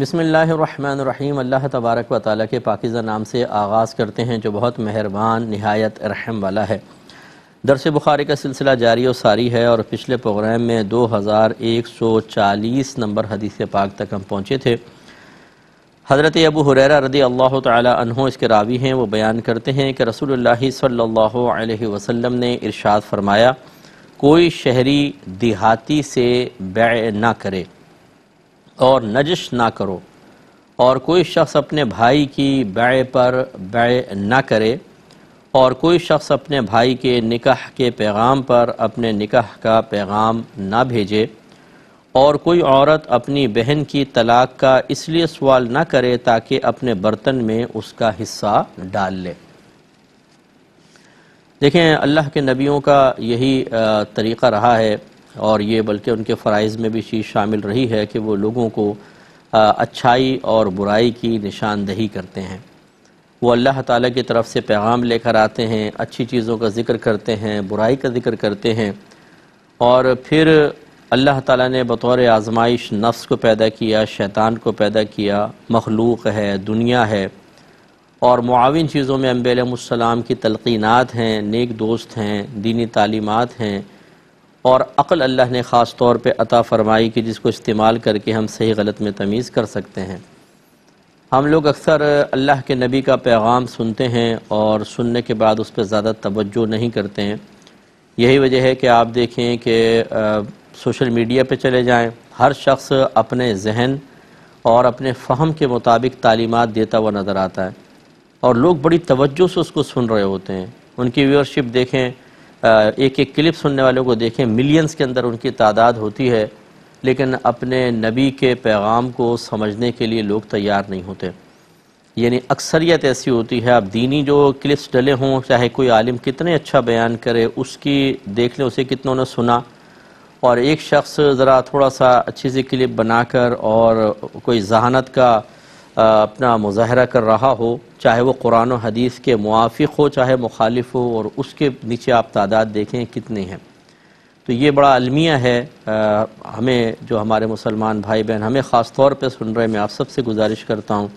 बसमीम अल्लाह तबारक व ताली के पाकिज़ा नाम से आगाज़ करते हैं जो बहुत मेहरबान नहायत रहम वाला है दरस बुखारी का सिलसिला जारी और सारी है और पिछले प्रोग्राम में दो हज़ार एक सौ चालीस नंबर हदीस पाक तक हम पहुँचे थे हज़रत अबू हुररा रदी अल्लाह तहों इसके रावी हैं वो बयान करते हैं कि रसूल सल्ला वसम ने इरशाद फरमाया कोई शहरी देहाती से बै ना करे और नजश ना करो और कोई शख्स अपने भाई की बै पर बै ना करे और कोई शख्स अपने भाई के निकाह के पैगाम पर अपने निकाह का पैगाम ना भेजे और कोई औरत अपनी बहन की तलाक का इसलिए सवाल ना करे ताकि अपने बर्तन में उसका हिस्सा डाल ले देखें अल्लाह के नबियों का यही तरीक़ा रहा है और ये बल्कि उनके फ़रज़ में भी चीज़ शामिल रही है कि वो लोगों को अच्छाई और बुराई की निशानदही करते हैं वो अल्लाह ताला की तरफ से पैगाम लेकर आते हैं अच्छी चीज़ों का ज़िक्र करते हैं बुराई का ज़िक्र करते हैं और फिर अल्लाह ताला ने बतौर आजमाइश नफ्स को पैदा किया शैतान को पैदा किया मखलूक है दुनिया है और मुआविन चीज़ों में अम्बेलम की तलकिनत हैं नेक दोस्त हैं दीनी तालीमत हैं और अक़ल अल्लाह ने ख़ास तौर पर अता फ़रमाई कि जिसको इस्तेमाल करके हम सही गलत में तमीज़ कर सकते हैं हम लोग अक्सर अल्लाह के नबी का पैगाम सुनते हैं और सुनने के बाद उस पर ज़्यादा तवज्जो नहीं करते हैं यही वजह है कि आप देखें कि सोशल मीडिया पे चले जाएं हर शख्स अपने जहन और अपने फ़हम के मुताबिक तालीमात देता हुआ नज़र आता है और लोग बड़ी तवज्जो से उसको सुन रहे होते हैं उनकी व्यूअरशिप देखें एक एक क्लिप सुनने वालों को देखें मिलियंस के अंदर उनकी तादाद होती है लेकिन अपने नबी के पैगाम को समझने के लिए लोग तैयार नहीं होते यानी अक्सरियत ऐसी होती है आप दीनी जो क्लिप्स डले हों चाहे कोई आलिम कितने अच्छा बयान करे उसकी देख लें उसे कितनों ने सुना और एक शख्स ज़रा थोड़ा सा अच्छी सी क्लिप बनाकर और कोई जहानत का अपना मुजाहरा कर रहा हो चाहे वो कुरान और हदीस के मुआफ़ हो चाहे मुखालिफ हो और उसके नीचे आप तादाद देखें कितनी हैं तो ये बड़ा अलमिया है आ, हमें जो हमारे मुसलमान भाई बहन हमें ख़ास तौर पर सुन रहे हैं मैं आप सबसे गुजारिश करता हूँ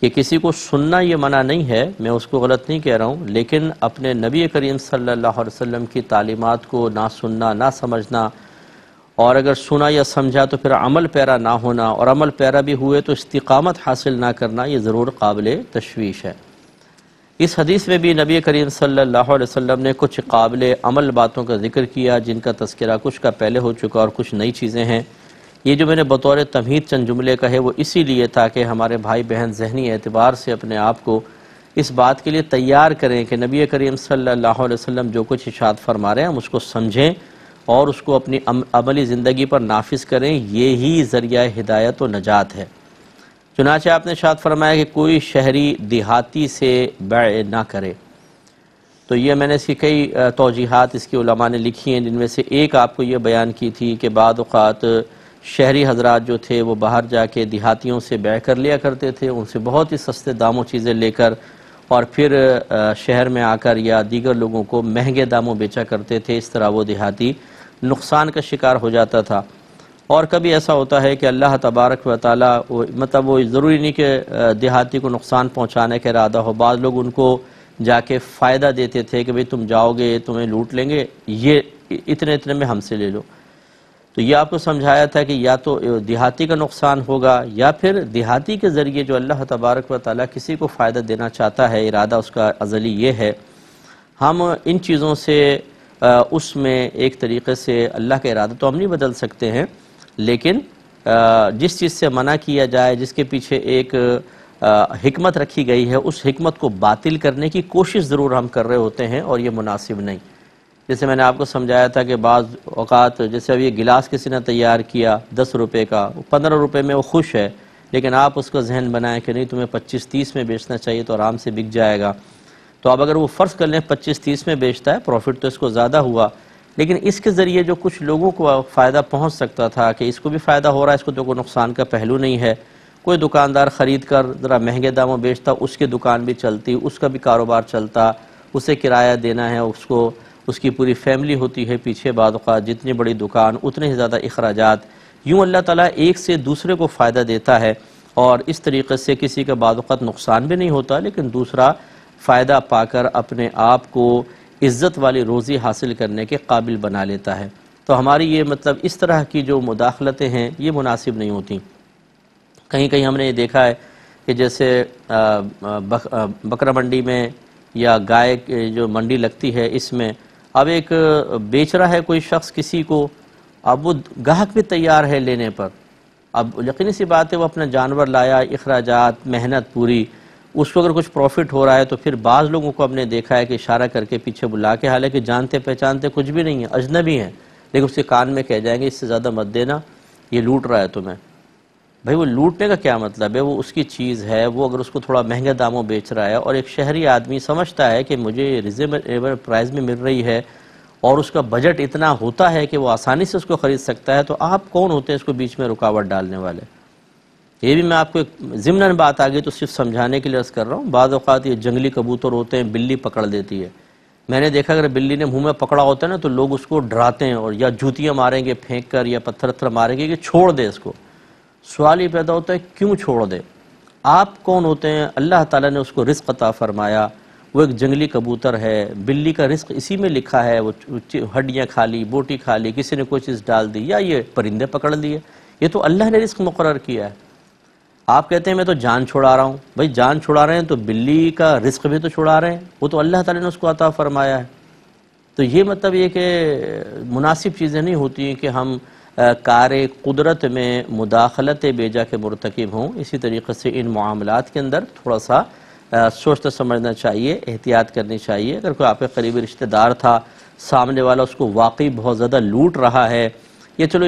कि किसी को सुनना ये मना नहीं है मैं उसको गलत नहीं कह रहा हूँ लेकिन अपने नबी करीम सल्लल्लाहु अलैहि वसल्लम की तालीमात को ना सुनना ना समझना और अगर सुना या समझा तो फिर अमल पैरा ना होना और अमल पैरा भी हुए तो इस्तकामत हासिल ना करना ये ज़रूर काबिल तशवीश है इस हदीस में भी नबी करीम सल्लल्लाहु अलैहि वसल्लम ने कुछ काबिल अमल बातों का जिक्र किया जिनका तस्करा कुछ का पहले हो चुका और कुछ नई चीज़ें हैं ये जो मैंने बतौर तमहीद चंद जुमले कहे वो इसीलिए था कि हमारे भाई बहन जहनी एतबार से अपने आप को इस बात के लिए तैयार करें कि नबी करीम सल्लल्लाहु अलैहि वसल्लम जो कुछ इशात फरमा रहे हैं हम उसको समझें और उसको अपनी अम, अमली ज़िंदगी पर नाफिज करें ये ही ज़रिया हिदायत व नजात है चुनाचे आपने शाद फरमाया कि कोई शहरी देहाती से बै ना करे तो ये मैंने इसकी कई तोजीहत इसकी उलमा ने लिखी हैं जिनमें से एक आपको ये बयान की थी कि बाद अवत शहरी हजरात जो थे वो बाहर जाके देहातियों से बै कर लिया करते थे उनसे बहुत ही सस्ते दामों चीज़ें लेकर और फिर शहर में आकर या दीगर लोगों को महंगे दामों बेचा करते थे इस तरह वो देहाती नुकसान का शिकार हो जाता था और कभी ऐसा होता है कि अल्लाह तबारक व ताली मतलब वो ज़रूरी नहीं कि देहाती को नुकसान पहुँचाने का इरादा हो बाद लोग उनको जाके फ़ायदा देते थे कि भाई तुम जाओगे तुम्हें लूट लेंगे ये इतने इतने में हमसे ले लो तो ये आपको समझाया था कि या तो देहाती का नुकसान होगा या फिर देहाती के ज़रिए जो अल्लाह तबारक व ताली किसी को फ़ायदा देना चाहता है इरादा उसका अजली ये है हम इन चीज़ों से उसमें एक तरीके से अल्लाह का इरादा तो हम नहीं बदल सकते हैं लेकिन जिस चीज़ से मना किया जाए जिसके पीछे एक हमत रखी गई है उस हमत को बातिल करने की कोशिश ज़रूर हम कर रहे होते हैं और ये मुनासिब नहीं जैसे मैंने आपको समझाया था कि बाज़ अवत जैसे अब ये गिलास किसी ने तैयार किया दस रुपये का पंद्रह रुपये में वो खुश है लेकिन आप उसको जहन बनाएं कि नहीं तुम्हें पच्चीस तीस में बेचना चाहिए तो आराम से बिक जाएगा तो अब अगर वो फ़र्ज़ कर लें पच्चीस तीस में बेचता है प्रॉफिट तो इसको ज़्यादा हुआ लेकिन इसके ज़रिए जो कुछ लोगों को फ़ायदा पहुंच सकता था कि इसको भी फ़ायदा हो रहा है इसको तो कोई नुकसान का पहलू नहीं है कोई दुकानदार ख़रीद कर ज़रा महंगे दामों बेचता उसकी दुकान भी चलती उसका भी कारोबार चलता उसे किराया देना है उसको उसकी पूरी फैमिली होती है पीछे बाद जितनी बड़ी दुकान उतने ही ज़्यादा अखराज यूँ अल्लाह तला एक से दूसरे को फ़ायदा देता है और इस तरीके से किसी का बाद नुकसान भी नहीं होता लेकिन दूसरा फ़ायदा पाकर अपने आप को इज़्ज़त वाली रोज़ी हासिल करने के काबिल बना लेता है तो हमारी ये मतलब इस तरह की जो मुदाखलतें हैं ये मुनासिब नहीं होती कहीं कहीं हमने ये देखा है कि जैसे बक, बकरा मंडी में या गाय जो मंडी लगती है इसमें अब एक बेच रहा है कोई शख्स किसी को अब वो गाहक भी तैयार है लेने पर अब यकीन सी बात है वो अपना जानवर लाया अखराज मेहनत पूरी उसको अगर कुछ प्रॉफिट हो रहा है तो फिर बाज़ लोगों को हमने देखा है कि इशारा करके पीछे बुला के हालांकि जानते पहचानते कुछ भी नहीं है अजनबी हैं लेकिन उसके कान में कह जाएंगे इससे ज़्यादा मत देना ये लूट रहा है तुम्हें भाई वो लूटने का क्या मतलब है वो उसकी चीज़ है वो अगर उसको थोड़ा महंगे दामों बेच रहा है और एक शहरी आदमी समझता है कि मुझे रिजनेबल प्राइस में मिल रही है और उसका बजट इतना होता है कि वो आसानी से उसको ख़रीद सकता है तो आप कौन होते हैं इसको बीच में रुकावट डालने वाले ये भी मैं आपको एक ज़िमन बात आ गई तो सिर्फ समझाने के लिए अर्ज़ कर रहा हूँ बाद अवत ये जंगली कबूतर होते हैं बिल्ली पकड़ देती है मैंने देखा अगर बिल्ली ने मुंह में पकड़ा होता है ना तो लोग उसको डराते हैं और या जूतियाँ मारेंगे फेंक कर या पत्थर पत्थर मारेंगे कि छोड़ दे इसको सवाल ये पैदा होता है क्यों छोड़ दे आप कौन होते हैं अल्लाह ताली ने उसको रिस्क अता फरमाया वो एक जंगली कबूतर है बिल्ली का रिस्क इसी में लिखा है वो हड्डियाँ खा ली बोटी खा ली किसी ने कोई चीज़ डाल दी या ये परिंदे पकड़ लिए ये तो अल्लाह ने रिस्क मुकर किया है आप कहते हैं मैं तो जान छुड़ा रहा हूँ भाई जान छुड़ा रहे हैं तो बिल्ली का रिस्क भी तो छुड़ा रहे हैं वो तो अल्लाह ताला ने उसको अता फरमाया है तो ये मतलब ये कि मुनासिब चीज़ें नहीं होती हैं कि हम कार कुदरत में मुदाखलत बेजा के मरतकब हों इसी तरीके से इन मामलों के अंदर थोड़ा सा सोचते समझना चाहिए एहतियात करनी चाहिए अगर कोई आपके करीबी रिश्तेदार था सामने वाला उसको वाकई बहुत ज़्यादा लूट रहा है ये चलो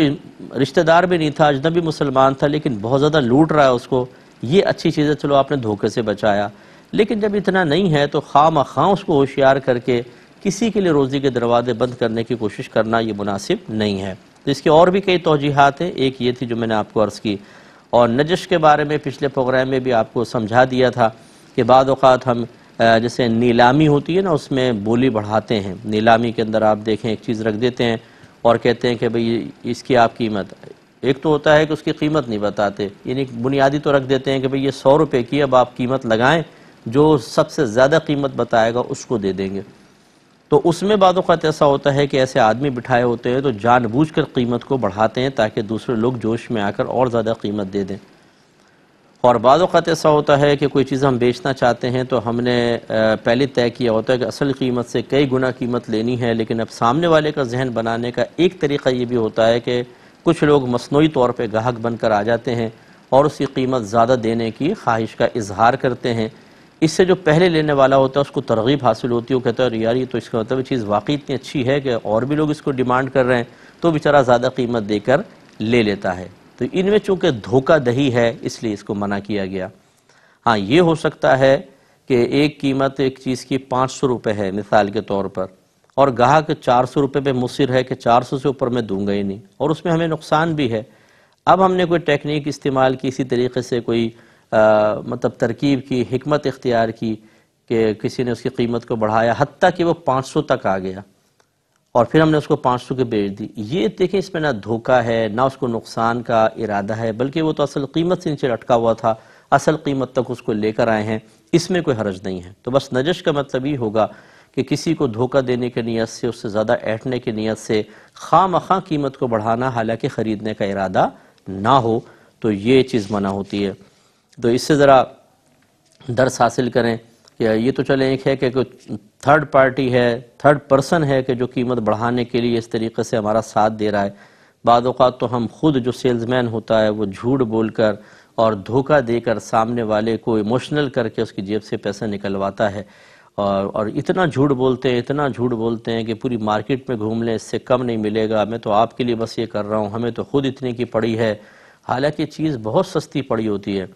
रिश्तेदार भी नहीं था अजनबी मुसलमान था लेकिन बहुत ज़्यादा लूट रहा है उसको ये अच्छी चीज़ है चलो आपने धोखे से बचाया लेकिन जब इतना नहीं है तो खाम खां उसको होशियार करके किसी के लिए रोज़ी के दरवाजे बंद करने की कोशिश करना ये मुनासिब नहीं है तो इसके और भी कई तोजीहत हैं एक ये थी जो मैंने आपको अर्ज़ की और नजश के बारे में पिछले प्रोग्राम में भी आपको समझा दिया था कि बाद अवत हम जैसे नीलामी होती है ना उसमें बोली बढ़ाते हैं नीलामी के अंदर आप देखें एक चीज़ रख देते हैं और कहते हैं कि भाई इसकी आप कीमत एक तो होता है कि उसकी कीमत नहीं बताते यानी बुनियादी तो रख देते हैं कि भाई ये सौ रुपये की अब आप कीमत लगाएं जो सबसे ज़्यादा कीमत बताएगा उसको दे देंगे तो उसमें बाद ऐसा होता है कि ऐसे आदमी बिठाए होते हैं तो जानबूझ कर कीमत को बढ़ाते हैं ताकि दूसरे लोग जोश में आकर और ज़्यादा कीमत दे दें और अवत ऐसा होता है कि कोई चीज़ हम बेचना चाहते हैं तो हमने पहले तय किया होता है कि असल कीमत से कई गुना कीमत लेनी है लेकिन अब सामने वाले का जहन बनाने का एक तरीका ये भी होता है कि कुछ लोग मसनू तौर पर गाहक बनकर आ जाते हैं और उसकी कीमत ज़्यादा देने की ख्वाहिश का इजहार करते हैं इससे जो पहले लेने वाला होता है उसको तरगीब हासिल होती है वो कहता है यार ये तो इसका मतलब चीज़ वाकई इतनी अच्छी है कि और भी लोग इसको डिमांड कर रहे हैं तो बेचारा ज़्यादा कीमत देकर ले लेता है तो इनमें चूंकि दही है इसलिए इसको मना किया गया हाँ ये हो सकता है कि एक कीमत एक चीज़ की पाँच सौ रुपये है मिसाल के तौर पर और ग्राहक चार सौ रुपये पर मुसर है कि चार सौ से ऊपर मैं दूंगा ही नहीं और उसमें हमें नुकसान भी है अब हमने कोई टेक्निक इस्तेमाल की इसी तरीके से कोई आ, मतलब तरकीब की हमत इख्तियार की कि किसी ने उसकी कीमत को बढ़ाया हती कि वो पाँच सौ तक आ गया और फिर हमने उसको पाँच सौ के बेच दी ये देखें इसमें ना धोखा है ना उसको नुकसान का इरादा है बल्कि वो तो असल कीमत से नीचे लटका हुआ था असल कीमत तक उसको लेकर आए हैं इसमें कोई हर्ज नहीं है तो बस नजश का मतलब ये होगा कि किसी को धोखा देने की नीयत से उससे ज़्यादा ऐठने की नीयत से खाम खां कीमत को बढ़ाना हालांकि ख़रीदने का इरादा ना हो तो ये चीज़ मना होती है तो इससे ज़रा दर्स हासिल करें कि ये तो चले एक है कि थर्ड पार्टी है थर्ड पर्सन है कि जो कीमत बढ़ाने के लिए इस तरीके से हमारा साथ दे रहा है बाद तो हम खुद जो सेल्समैन होता है वो झूठ बोलकर और धोखा देकर सामने वाले को इमोशनल करके उसकी जेब से पैसा निकलवाता है और और इतना झूठ बोलते हैं इतना झूठ बोलते हैं कि पूरी मार्केट में घूम लें इससे कम नहीं मिलेगा मैं तो आपके लिए बस ये कर रहा हूँ हमें तो खुद इतने की पड़ी है हालांकि चीज़ बहुत सस्ती पड़ी होती है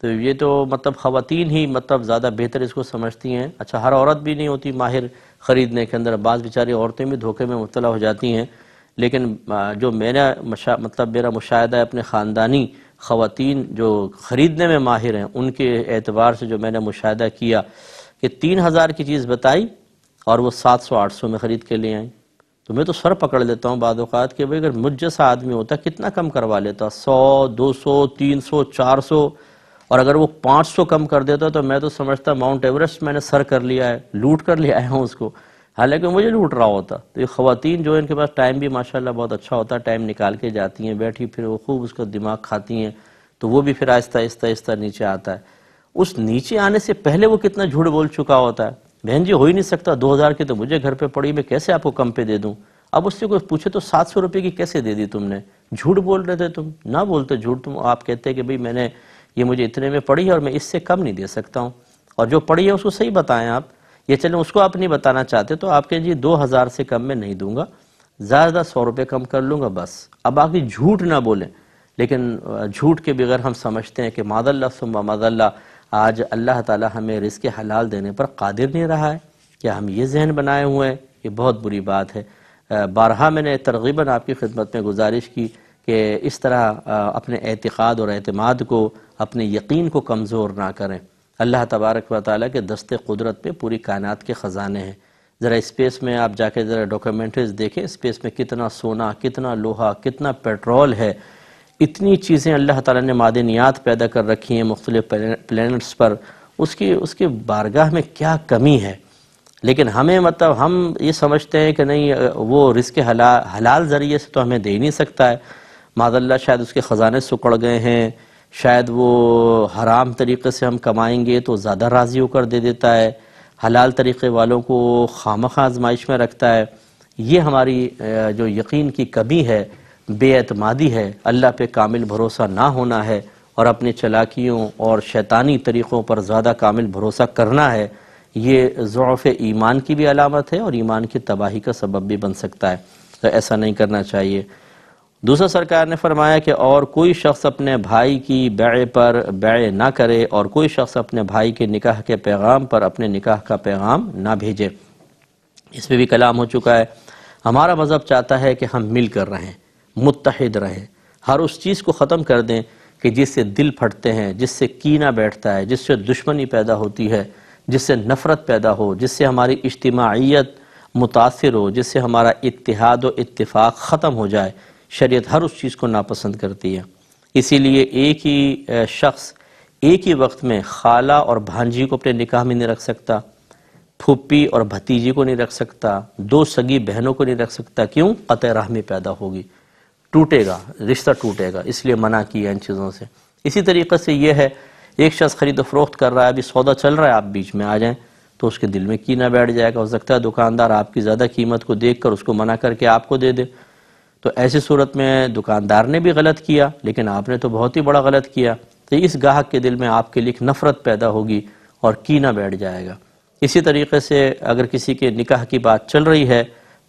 तो ये तो मतलब ख़वान ही मतलब ज़्यादा बेहतर इसको समझती हैं अच्छा हर औरत भी नहीं होती माहिर ख़रीदने के अंदर बाज़ बेचारी औरतें भी धोखे में मुबला हो जाती हैं लेकिन जो मेरा मतलब मेरा मुशाह है अपने ख़ानदानी ख़वान जो ख़रीदने में माहिर हैं उनके एतबार से जो मैंने मुशाह किया कि तीन हज़ार की चीज़ बताई और वो सात सौ आठ सौ में ख़रीद के ले आई तो मैं तो सर पकड़ लेता हूँ बाद कि भाई अगर मुझ जैसा आदमी होता कितना कम करवा लेता सौ दो सौ तीन सौ चार सौ और अगर वो 500 कम कर देता तो मैं तो समझता माउंट एवरेस्ट मैंने सर कर लिया है लूट कर लिया है उसको हालांकि मुझे लूट रहा होता तो ये ख़वान जो है इनके पास टाइम भी माशाल्लाह बहुत अच्छा होता है टाइम निकाल के जाती हैं बैठी फिर वो खूब उसका दिमाग खाती हैं तो वो भी फिर आहिस्ता आहिस्ता आहिस्ता नीचे आता है उस नीचे आने से पहले वो कितना झूठ बोल चुका होता है बहन जी हो ही नहीं सकता दो हज़ार की तो मुझे घर पर पड़ी मैं कैसे आपको कम पे दे दूँ अब उससे कोई पूछे तो सात सौ रुपये की कैसे दे दी तुमने झूठ बोल रहे थे तुम ना बोलते झूठ तुम आप कहते कि भाई मैंने ये मुझे इतने में पड़ी है और मैं इससे कम नहीं दे सकता हूँ और जो पड़ी है उसको सही बताएं आप ये चलें उसको आप नहीं बताना चाहते तो आपके जी दो हज़ार से कम मैं नहीं दूंगा ज़्यादा सौ रुपये कम कर लूँगा बस अब बाकी झूठ ना बोलें लेकिन झूठ के बगैर हम समझते हैं कि मादल्ला सुबह मादल्ला आज अल्लाह ताला हमें रिस्क हलाल देने पर कादिर नहीं रहा है क्या हम ये जहन बनाए हुए हैं ये बहुत बुरी बात है बारहा मैंने तरगीबन आपकी खिदमत में गुजारिश की कि इस तरह अपने एतक़ाद और अतमाद को अपने यकीन को कमज़ोर ना करें अल्लाह तबारक व ताली के दस्ते कुदरत पर पूरी कायनत के ख़जाने हैं ज़रा स्पेस में आप जाके ज़रा डॉक्यूमेंट्रीज देखें इस्पेस में कितना सोना कितना लोहा कितना पेट्रोल है इतनी चीज़ें अल्लाह ताली ने मादनियात पैदा कर रखी हैं मुख्तलि प्लानट्स पर उसकी उसके बारगाह में क्या कमी है लेकिन हमें मतलब हम ये समझते हैं कि नहीं वो रिस्क हला हलाल ज़रिए से तो हमें दे ही नहीं सकता है माजल्ला शायद उसके ख़जाने सुकड़ गए हैं शायद वो हराम तरीके से हम कमाएंगे तो ज़्यादा राज़ी होकर दे देता है हलाल तरीक़े वालों को खाम आजमाइश में रखता है ये हमारी जो यकीन की कमी है बेअतमादी है अल्लाह पे कामिल भरोसा ना होना है और अपने चलाकियों और शैतानी तरीक़ों पर ज़्यादा कामिल भरोसा करना है ये ज़ौफ़ ईमान की भी अलामत है और ईमान की तबाही का सबब भी बन सकता है तो ऐसा नहीं करना चाहिए दूसरा सरकार ने फरमाया कि और कोई शख्स अपने भाई की बै पर बै ना करे और कोई शख्स अपने भाई के निकाह के पैगाम पर अपने निकाह का पैगाम ना भेजे इसमें भी कलाम हो चुका है हमारा मज़हब चाहता है कि हम मिल कर रहें मुतहद रहें हर उस चीज़ को ख़त्म कर दें कि जिससे दिल फटते हैं जिससे कीना बैठता है जिससे दुश्मनी पैदा होती है जिससे नफ़रत पैदा हो जिससे हमारी इज्तमाहीत मुतासर हो जिससे हमारा इतिहाद व इतफ़ाक़ ख़त्म हो जाए शरीयत हर उस चीज़ को नापसंद करती है इसीलिए एक ही शख्स एक ही वक्त में खाला और भांजी को अपने निकाह में नहीं रख सकता फूपी और भतीजी को नहीं रख सकता दो सगी बहनों को नहीं रख सकता क्यों कत राह में पैदा होगी टूटेगा रिश्ता टूटेगा इसलिए मना किया इन चीज़ों से इसी तरीके से यह है एक शख्स खरीद फरोख्त कर रहा है अभी सौदा चल रहा है आप बीच में आ जाएं तो उसके दिल में कीना बैठ जाएगा हो सकता है दुकानदार आपकी ज़्यादा कीमत को देख कर उसको मना करके आपको दे दे तो ऐसी सूरत में दुकानदार ने भी गलत किया लेकिन आपने तो बहुत ही बड़ा गलत किया तो इस गाहक के दिल में आपके लिए नफ़रत पैदा होगी और कीना बैठ जाएगा इसी तरीके से अगर किसी के निकाह की बात चल रही है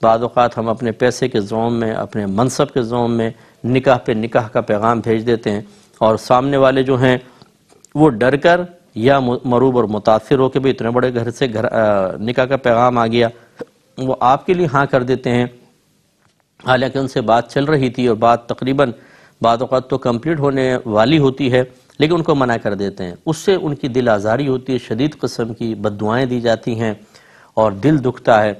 बाज़ात हम अपने पैसे के जोम में अपने मनसब के जोम में निकाह पे निकाह का पैगाम भेज देते हैं और सामने वाले जो हैं वो डर कर या मरूब और मुतासर होकर भी इतने बड़े घर से घर निकाह का पैगाम आ गया वो आपके लिए हाँ कर देते हैं हालांकि उनसे बात चल रही थी और बात तकरीबन बाद तो कम्प्लीट होने वाली होती है लेकिन उनको मना कर देते हैं उससे उनकी दिल आज़ारी होती है शदीद कस्म की बदुआएँ दी जाती हैं और दिल दुखता है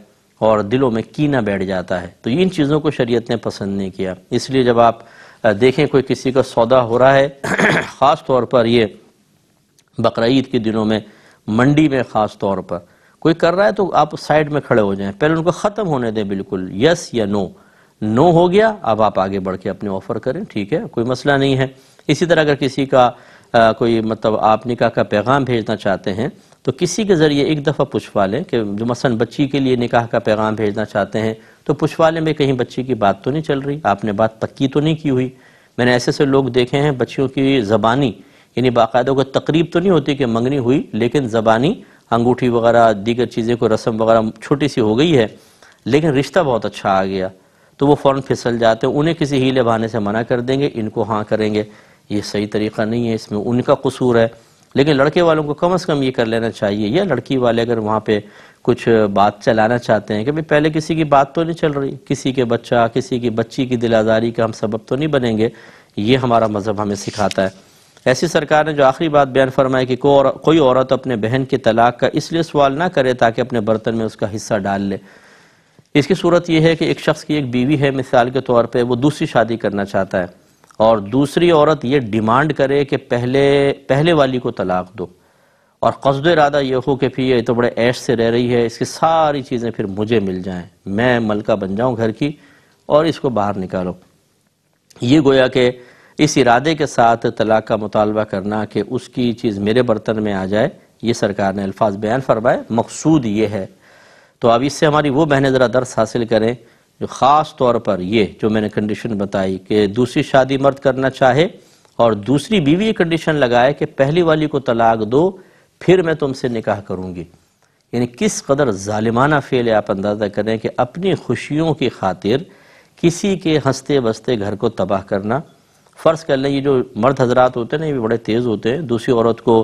और दिलों में कीना बैठ जाता है तो इन चीज़ों को शरीयत ने पसंद नहीं किया इसलिए जब आप देखें कोई किसी का सौदा हो रहा है ख़ास तौर पर ये बकरीद के दिनों में मंडी में ख़ास तौर पर कोई कर रहा है तो आप साइड में खड़े हो जाएं पहले उनको ख़त्म होने दें बिल्कुल यस या नो नो हो गया अब आप आगे बढ़ के अपने ऑफर करें ठीक है कोई मसला नहीं है इसी तरह अगर किसी का आ, कोई मतलब आप निकाह का पैगाम भेजना चाहते हैं तो किसी के ज़रिए एक दफ़ा पुछवा लें कि जो मसलन बच्ची के लिए निकाह का पैगाम भेजना चाहते हैं तो पुछवा लें कहीं बच्ची की बात तो नहीं चल रही आपने बात पक्की तो नहीं की हुई मैंने ऐसे ऐसे लोग देखे हैं बच्चियों की ज़बानी यानी बाकायदा को तकरीब तो नहीं होती कि मंगनी हुई लेकिन ज़बानी अंगूठी वगैरह दीगर चीज़ें को रस्म वगैरह छोटी सी हो गई है लेकिन रिश्ता बहुत अच्छा आ गया तो वो फ़ौरन फिसल जाते हैं उन्हें किसी हीले बहाने से मना कर देंगे इनको हाँ करेंगे ये सही तरीका नहीं है इसमें उनका कसूर है लेकिन लड़के वालों को कम अज़ कम ये कर लेना चाहिए या लड़की वाले अगर वहाँ पर कुछ बात चलाना चाहते हैं कि भाई पहले किसी की बात तो नहीं चल रही किसी के बच्चा किसी की बच्ची की दिल आज़ारी का हम सबब तो नहीं बनेंगे ये हमारा मज़हब हमें सिखाता है ऐसी सरकार ने जो आखिरी बात बयान फरमाई कि को और, कोई औरत अपने बहन की तलाक का इसलिए सवाल ना करे ताकि अपने बर्तन में उसका हिस्सा डाल ले इसकी सूरत यह है कि एक शख्स की एक बीवी है मिसाल के तौर पे वो दूसरी शादी करना चाहता है और दूसरी औरत ये डिमांड करे कि पहले पहले वाली को तलाक दो और कस्द इरादा यह हो कि फिर ये तो बड़े ऐश से रह रही है इसकी सारी चीज़ें फिर मुझे मिल जाएं मैं मलका बन जाऊं घर की और इसको बाहर निकालो ये गोया कि इस इरादे के साथ तलाक का मुतालबा करना कि उसकी चीज़ मेरे बर्तन में आ जाए ये सरकार ने अल्फाज बयान फरमाए मकसूद ये है तो अब इससे हमारी वो बहनें ज़रा दर्स हासिल करें जो ख़ास तौर पर ये जो मैंने कंडीशन बताई कि दूसरी शादी मर्द करना चाहे और दूसरी बीवी ये कंडीशन लगाए कि पहली वाली को तलाक दो फिर मैं तुमसे निकाह करूँगी यानी किस कदर ालिमाना फ़ेल है आप अंदाज़ा करें कि अपनी खुशियों की खातिर किसी के हंसते बसते घर को तबाह करना फ़र्ज़ कर लें ये जो मर्द हजरात होते हैं ना ये बड़े तेज़ होते हैं दूसरी औरत को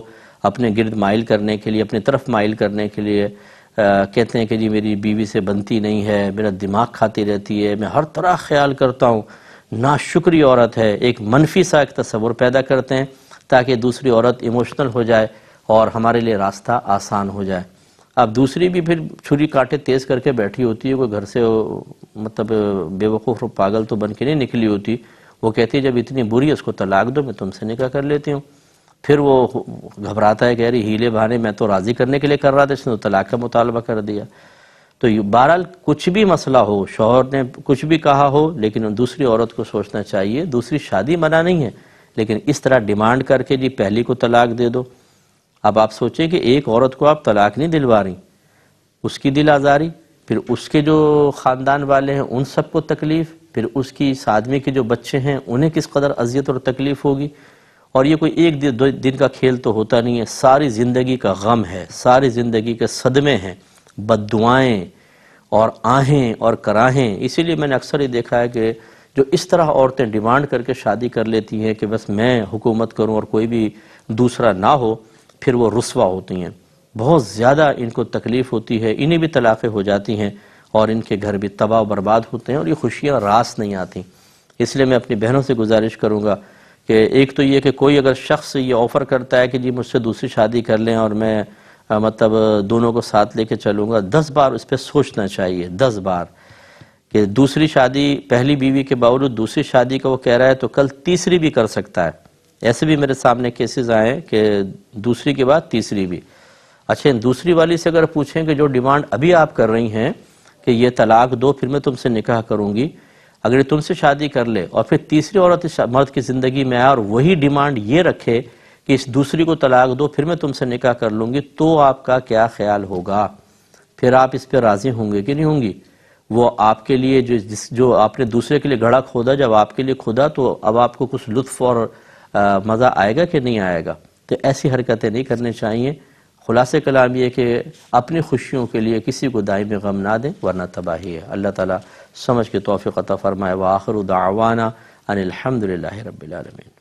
अपने गिरद माइल करने के लिए अपनी तरफ माइल करने के लिए कहते हैं कि जी मेरी बीवी से बनती नहीं है मेरा दिमाग खाती रहती है मैं हर तरह ख्याल करता हूँ ना शुक्री औरत है एक मनफी सा एक तस्वुर पैदा करते हैं ताकि दूसरी औरत इमोशनल हो जाए और हमारे लिए रास्ता आसान हो जाए अब दूसरी भी फिर छुरी काटे तेज़ करके बैठी होती है कोई घर से मतलब बेवकूफ़ और पागल तो बन के नहीं निकली होती वो कहती है जब इतनी बुरी है उसको तलाक दो मैं तुमसे निकाह कर लेती हूँ फिर वो घबराता है कह रही हीले बहाने मैं तो राज़ी करने के लिए कर रहा था इसने तो तलाक का मुतालबा कर दिया तो बहरहाल कुछ भी मसला हो शोहर ने कुछ भी कहा हो लेकिन दूसरी औरत को सोचना चाहिए दूसरी शादी मना नहीं है लेकिन इस तरह डिमांड करके जी पहली को तलाक दे दो अब आप सोचें कि एक औरत को आप तलाक नहीं दिलवा रही उसकी दिल आज़ारी फिर उसके जो ख़ानदान वाले हैं उन सबको तकलीफ़ फिर उसकी इस आदमी के जो बच्चे हैं उन्हें किस कदर अजियत और तकलीफ़ होगी और ये कोई एक दिन दो दिन का खेल तो होता नहीं है सारी ज़िंदगी का गम है सारी ज़िंदगी के सदमे हैं बद और आहें और कराहें इसीलिए मैंने अक्सर ये देखा है कि जो इस तरह औरतें डिमांड करके शादी कर लेती हैं कि बस मैं हुकूमत करूं और कोई भी दूसरा ना हो फिर वो रसवा होती हैं बहुत ज़्यादा इनको तकलीफ़ होती है इन्हें भी तलाक़ें हो जाती हैं और इनके घर भी तबाह बर्बाद होते हैं और ये खुशियाँ रास नहीं आती इसलिए मैं अपनी बहनों से गुजारिश करूँगा कि एक तो ये कि कोई अगर शख्स ये ऑफ़र करता है कि जी मुझसे दूसरी शादी कर लें और मैं आ, मतलब दोनों को साथ लेके चलूँगा दस बार उस पर सोचना चाहिए दस बार कि दूसरी शादी पहली बीवी के बावजूद दूसरी शादी का वो कह रहा है तो कल तीसरी भी कर सकता है ऐसे भी मेरे सामने केसेस आए कि दूसरी के बाद तीसरी भी अच्छा दूसरी वाली से अगर पूछें कि जो डिमांड अभी आप कर रही हैं कि ये तलाक दो फिर मैं तुमसे निकाह करूँगी अगर तुमसे शादी कर ले और फिर तीसरी औरत इस मर्द की ज़िंदगी में आए और वही डिमांड ये रखे कि इस दूसरी को तलाक दो फिर मैं तुमसे निकाह कर लूँगी तो आपका क्या ख्याल होगा फिर आप इस पर राज़ी होंगे कि नहीं होंगी वो आपके लिए जो जिस जो आपने दूसरे के लिए घड़ा खोदा जब आपके लिए खुदा तो अब आपको कुछ लुत्फ और मज़ा आएगा कि नहीं आएगा तो ऐसी हरकतें नहीं करनी चाहिए खुलासे कलाम ये कि अपनी खुशियों के लिए किसी को दाई में गम ना दें वरना तबाही है अल्लाह ताला समझ के तोफ़ी फ़रमाए व वाखर उदावाना अनिलहमदिल्ला रबीआलमीन